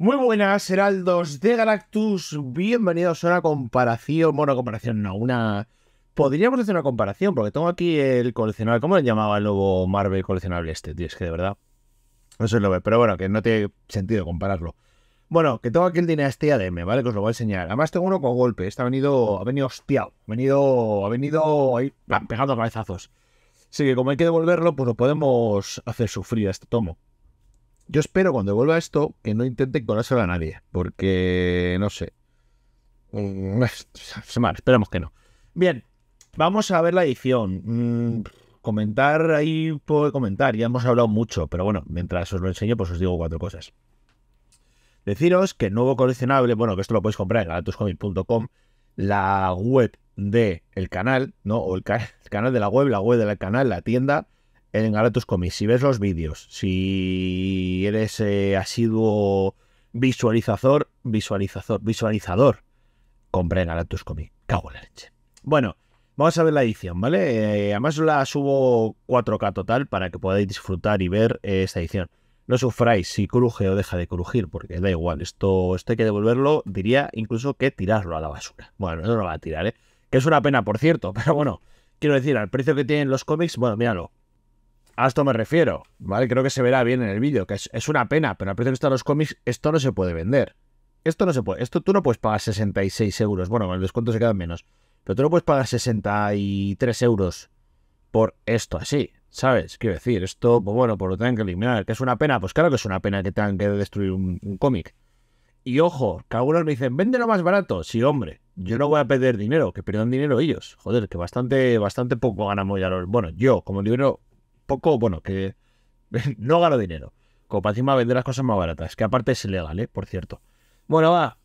Muy buenas, heraldos de Galactus. Bienvenidos a una comparación. Bueno, comparación no, una. Podríamos hacer una comparación, porque tengo aquí el coleccionable. ¿Cómo le llamaba el nuevo Marvel coleccionable este, tío? Es que de verdad. No sé lo ve, pero bueno, que no tiene sentido compararlo. Bueno, que tengo aquí el Dinastía M, ¿vale? Que os lo voy a enseñar. Además, tengo uno con golpe. Este ha venido, ha venido hostiado. Ha venido, ha venido ahí pegando cabezazos. Así que como hay que devolverlo, pues lo podemos hacer sufrir a este tomo. Yo espero cuando vuelva esto que no intente colárselo a nadie, porque no sé. Mm, mal, esperamos que no. Bien, vamos a ver la edición. Mm, comentar ahí, puedo comentar, ya hemos hablado mucho, pero bueno, mientras os lo enseño, pues os digo cuatro cosas. Deciros que el nuevo coleccionable, bueno, que esto lo podéis comprar en galatuscomic.com, la web del canal, ¿no? O el canal de la web, la web del canal, la tienda en Galactus Comics, si ves los vídeos, si eres eh, asiduo visualizador, visualizador, visualizador, compré en Galactus Comics. Cago la leche. Bueno, vamos a ver la edición, ¿vale? Eh, además la subo 4K total para que podáis disfrutar y ver eh, esta edición. No sufráis si cruje o deja de crujir, porque da igual, esto, esto hay que devolverlo, diría incluso que tirarlo a la basura. Bueno, no lo va a tirar, ¿eh? Que es una pena, por cierto, pero bueno, quiero decir, al precio que tienen los cómics, bueno, míralo, a esto me refiero, ¿vale? Creo que se verá bien en el vídeo, que es, una pena, pero al precio de los cómics, esto no se puede vender. Esto no se puede, esto tú no puedes pagar 66 euros, bueno, con el descuento se quedan menos, pero tú no puedes pagar 63 euros por esto así, ¿sabes? Quiero decir, esto, pues bueno, pues lo tengan que eliminar, que es una pena, pues claro que es una pena que tengan que destruir un, cómic. Y ojo, que algunos me dicen, vende lo más barato. Sí, hombre, yo no voy a perder dinero, que pierdan dinero ellos. Joder, que bastante, bastante poco ganamos ya los. Bueno, yo, como libro, poco, bueno, que no gano dinero. Como para encima vender las cosas más baratas, que aparte es ilegal, ¿eh? Por cierto. Bueno, va.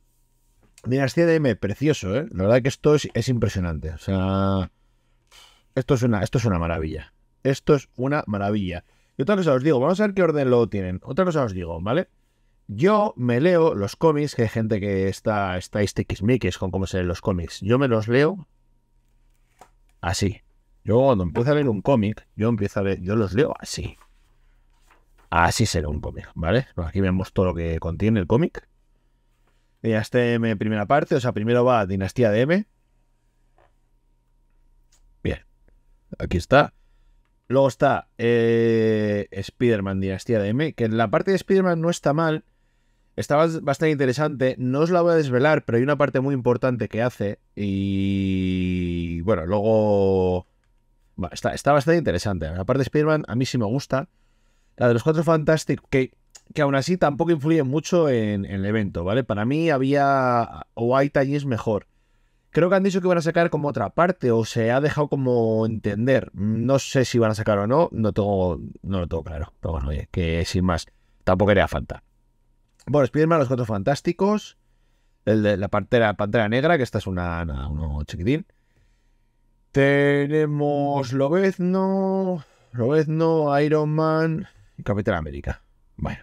mira de este M, precioso, ¿eh? La verdad que esto es, impresionante. O sea, esto es, una, esto es una maravilla. Esto es una maravilla. Y otra cosa os digo, vamos a ver qué orden lo tienen. Otra cosa os digo, ¿vale? Yo me leo los cómics, que hay gente que está, estáis está este con cómo se leen los cómics. Yo me los leo así. Yo cuando empiezo a leer un cómic, yo empiezo a leer, yo los leo así. Así será un cómic, ¿vale? Aquí vemos todo lo que contiene el cómic. Ya este M primera parte, o sea, primero va Dinastía de M. Bien, aquí está. Luego está eh, Spider-Man Dinastía de M, que la parte de Spider-Man no está mal, está bastante interesante. No os la voy a desvelar, pero hay una parte muy importante que hace. Y bueno, luego está, bastante interesante. La parte de Spider-Man a mí sí me gusta. La de los cuatro fantásticos, que, que aún así tampoco influye mucho en, el evento, ¿vale? Para mí había. o hay talleres mejor. Creo que han dicho que van a sacar como otra parte, o se ha dejado como entender. No sé si van a sacar o no, no, tengo, no lo tengo claro. Pero bueno, oye, que sin más, tampoco haría falta. Bueno, Spider-Man, los cuatro fantásticos. de la, pantera, pantera negra, que esta es una, una uno chiquitín. Tenemos Lobezno, Lobezno, Iron Man y Capitán América. Bueno,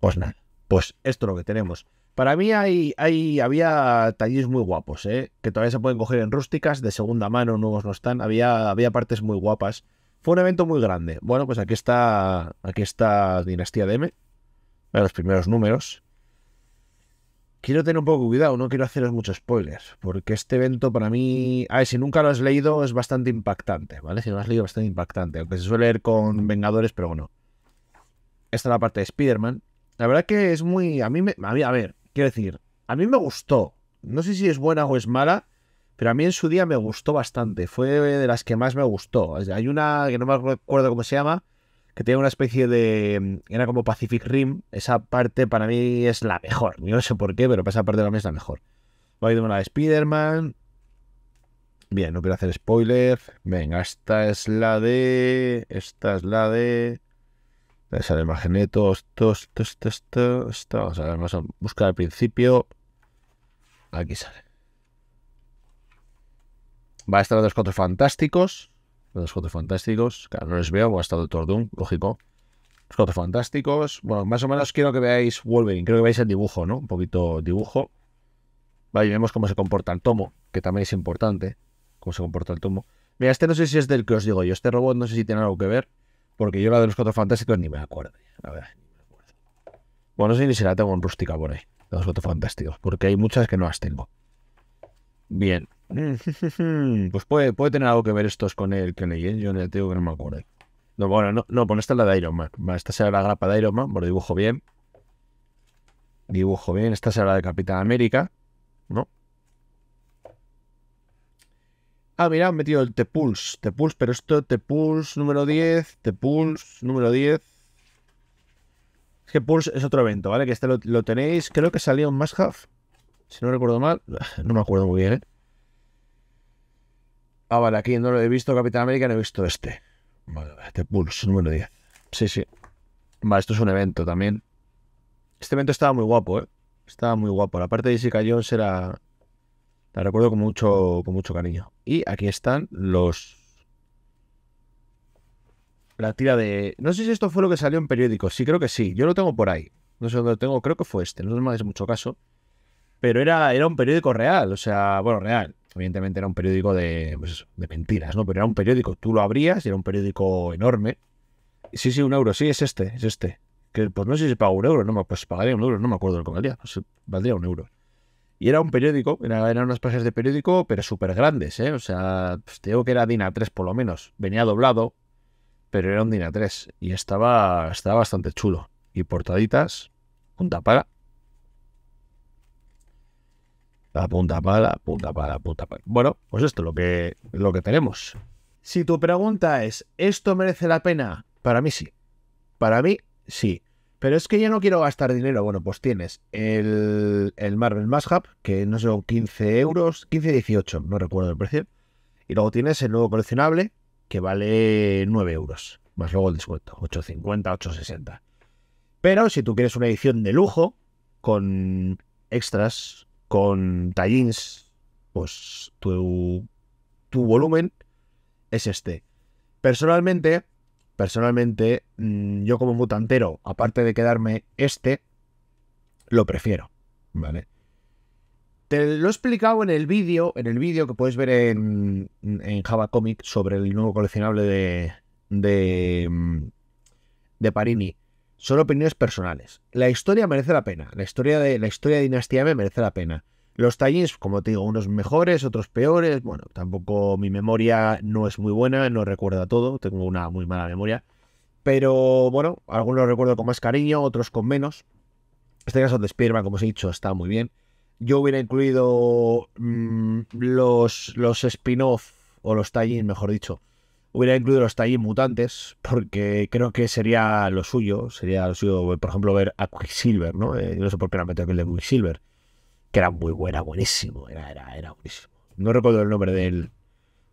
pues nada, pues esto es lo que tenemos. Para mí hay, hay, había talleres muy guapos, ¿eh? que todavía se pueden coger en rústicas, de segunda mano, nuevos no están. Había, había partes muy guapas. Fue un evento muy grande. Bueno, pues aquí está, aquí está Dinastía m los primeros números. Quiero tener un poco de cuidado, no quiero haceros muchos spoilers, porque este evento para mí, a ver, si nunca lo has leído, es bastante impactante, ¿vale? Si no lo has leído, es bastante impactante, aunque se suele leer con Vengadores, pero bueno. Esta es la parte de Spider-Man. La verdad que es muy. A mí, me, a, a ver, quiero decir, a mí me gustó. No sé si es buena o es mala, pero a mí en su día me gustó bastante. Fue de las que más me gustó. Hay una que no me acuerdo cómo se llama, que tiene una especie de. Mm, era como Pacific Rim. Esa parte para mí es la mejor. Yo no sé por qué, pero esa parte para mí es la mejor. Va a ir una de Spider-Man. Bien, no quiero hacer spoiler. Venga, esta es la de. Esta es la de. Esa de Magneto. Esto, esto, esto, esto, Vamos a ver, vamos a buscar al principio. Aquí sale. Va a estar los cuatro fantásticos los Cuatro Fantásticos. Claro, no les veo, ha estado Doctor Doom, lógico. Los Cuatro Fantásticos. Bueno, más o menos quiero que veáis Wolverine, creo que veáis el dibujo, ¿no? Un poquito dibujo. Vale, vemos cómo se comporta el tomo, que también es importante, cómo se comporta el tomo. Mira, este no sé si es del que os digo yo, este robot no sé si tiene algo que ver, porque yo la de los Cuatro Fantásticos ni me acuerdo. A ver, bueno, no sé ni si la tengo en rústica por ahí, de los Cuatro Fantásticos, porque hay muchas que no las tengo. Bien, Mm, pues puede, puede tener algo que ver estos con el que yo no tengo que no me acuerdo. No, bueno, no, no, pues esta es la de Iron Man. Esta será la grapa de Iron Man, por pues dibujo bien. Dibujo bien, esta será la de Capitán América, ¿no? Ah, mira, han metido el T-Pulse, T-Pulse, pero esto T-Pulse número 10, T-Pulse número 10. Es que Pulse es otro evento, ¿vale? Que este lo, tenéis, creo que salió un Must Have, si no recuerdo mal. No me acuerdo muy bien, ¿eh? Ah, vale, aquí no lo he visto, Capitán América, no he visto este. Vale, este Pulse, número 10. Sí, sí. Vale, esto es un evento también. Este evento estaba muy guapo, ¿eh? Estaba muy guapo. La parte de Jessica Jones era... La recuerdo con mucho, con mucho cariño. Y aquí están los... La tira de... No sé si esto fue lo que salió en periódico Sí, creo que sí. Yo lo tengo por ahí. No sé dónde lo tengo. Creo que fue este. No me hace mucho caso. Pero era, era un periódico real. O sea, bueno, real Evidentemente era un periódico pues de, mentiras, ¿no? Pero era un periódico, tú lo abrías y era un periódico enorme. Sí, sí, un euro, sí, es este, es este. Que pues no sé si pagó un euro, no me, pues pagaría un euro, no me acuerdo lo que valía, pues, valdría un euro. Y era un periódico, eran unas páginas de periódico, pero súper grandes, ¿eh? O sea, pues, te digo que era DINA 3 por lo menos. Venía doblado, pero era un DINA 3 y estaba, estaba bastante chulo. Y portaditas, punta paga. La punta pala, punta pala, punta para. Bueno, pues esto es lo que, lo que tenemos. Si tu pregunta es, ¿esto merece la pena? Para mí sí. Para mí sí. Pero es que yo no quiero gastar dinero. Bueno, pues tienes el, el Marvel Mashup, que no sé, 15 euros, 15, 18, no recuerdo el precio. Y luego tienes el nuevo coleccionable, que vale 9 euros, más luego el descuento, 8,50, 8,60. Pero si tú quieres una edición de lujo, con extras, con tallins, pues tu, tu volumen es este. Personalmente, personalmente, mm, yo como mutantero, aparte de quedarme este, lo prefiero, ¿vale? Te lo he explicado en el vídeo, en el vídeo que puedes ver en, Java Comic sobre el nuevo coleccionable de, de mm, Parini. Son opiniones personales. La historia merece la pena. La historia de, la historia de Dinastía M merece la pena. Los tallings, como te digo, unos mejores, otros peores. Bueno, tampoco mi memoria no es muy buena, no recuerda todo. Tengo una muy mala memoria. Pero bueno, algunos recuerdo con más cariño, otros con menos. Este caso de Spearman, como os he dicho, está muy bien. Yo hubiera incluido mm, los, los spin-off, o los tallings, mejor dicho, Hubiera incluido los talleres mutantes, porque creo que sería lo suyo. Sería lo suyo, eh, por ejemplo, ver a Quicksilver, ¿no? Eh, yo no sé por qué no metido aquel de Quicksilver, que era muy bueno, buenísimo, era, era, buenísimo. No recuerdo el nombre del,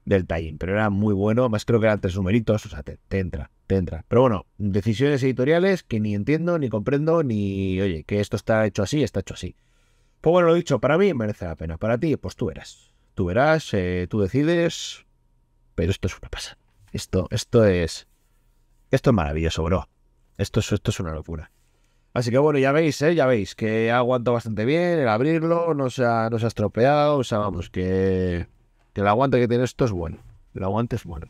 del pero era muy bueno. Además, creo que eran tres numeritos, o sea, te, entra, te entra. Pero bueno, decisiones editoriales que ni entiendo, ni comprendo, ni oye, que esto está hecho así, está hecho así. Pues bueno, lo dicho, para mí merece la pena. Para ti, pues tú verás. Tú verás, eh, tú decides, pero esto es una pasada. Esto, esto es. Esto es maravilloso, bro. Esto, esto es una locura. Así que bueno, ya veis, ¿eh? ya veis que aguanto bastante bien el abrirlo, no se ha, estropeado, o sea, vamos, que, que el aguante que tiene esto es bueno. El aguante es bueno.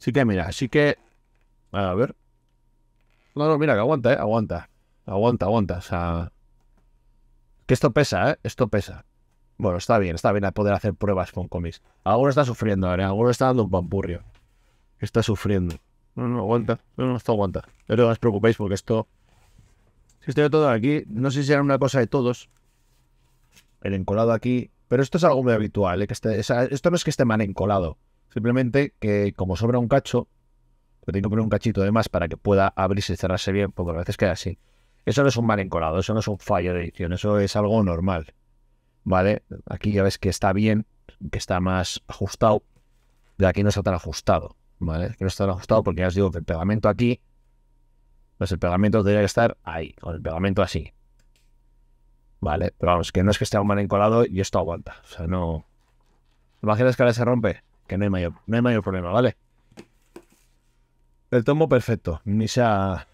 Así que mira, así que. A ver. No, no, mira, que aguanta, ¿eh? Aguanta. Aguanta, aguanta. O sea. Que esto pesa, ¿eh? Esto pesa. Bueno, está bien, está bien poder hacer pruebas con cómics. Alguno está sufriendo, ¿eh? Alguno está dando un pampurrio está sufriendo. No, no aguanta, no, no aguanta. Pero no os preocupéis porque esto. Si estoy todo aquí, no sé si era una cosa de todos. El encolado aquí. Pero esto es algo muy habitual. ¿eh? Este, esto no es que esté mal encolado. Simplemente que, como sobra un cacho, tengo que poner un cachito de más para que pueda abrirse y cerrarse bien, porque a veces queda así. Eso no es un mal encolado, eso no es un fallo de edición, eso es algo normal. ¿Vale? Aquí ya ves que está bien, que está más ajustado. De aquí no está tan ajustado. ¿vale? Que no está ajustado porque ya os digo que el pegamento aquí, pues el pegamento Tendría que estar ahí, con el pegamento así. Vale, pero vamos, que no es que esté mal encolado y esto aguanta. O sea, no... hacer que ahora se rompe, que no hay mayor, no hay mayor problema, ¿vale? El tomo perfecto, ni se ha...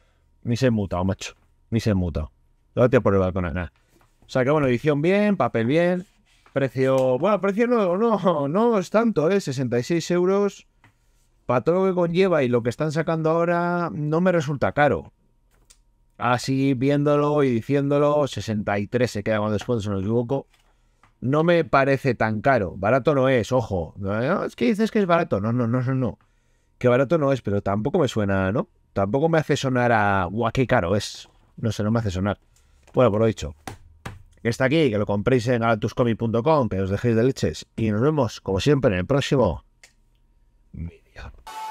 Ni se ha mutado, macho. Ni se ha mutado. por el balcón, nada. O sea que bueno, edición bien, papel bien, precio... Bueno, precio no, no, no es tanto, ¿eh? 66 euros para todo lo que conlleva y lo que están sacando ahora, no me resulta caro. Así viéndolo y diciéndolo, 63 se queda con después, si no me equivoco. No me parece tan caro. Barato no es, ojo. es que dices que es barato. No, no, no, no, Que barato no es, pero tampoco me suena, ¿no? Tampoco me hace sonar a. ¡Guau, qué caro es! No sé, no me hace sonar. Bueno, por lo dicho. Está aquí, que lo compréis en alatuscomi.com, que os dejéis de leches. Y nos vemos, como siempre, en el próximo. Yep.